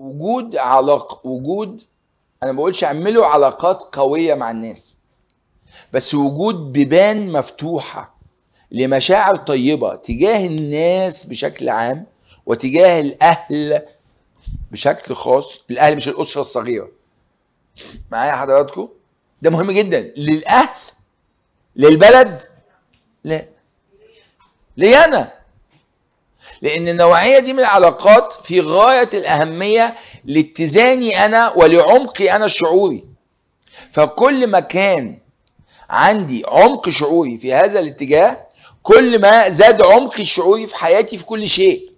وجود علاقه وجود انا ما بقولش اعملوا علاقات قويه مع الناس بس وجود بيبان مفتوحه لمشاعر طيبه تجاه الناس بشكل عام وتجاه الاهل بشكل خاص الاهل مش الاسره الصغيره معايا حضراتكم ده مهم جدا للاهل للبلد لا ليا انا لأن النوعية دي من العلاقات في غاية الأهمية لاتزاني أنا ولعمقي أنا الشعوري فكل ما كان عندي عمق شعوري في هذا الاتجاه كل ما زاد عمقي الشعوري في حياتي في كل شيء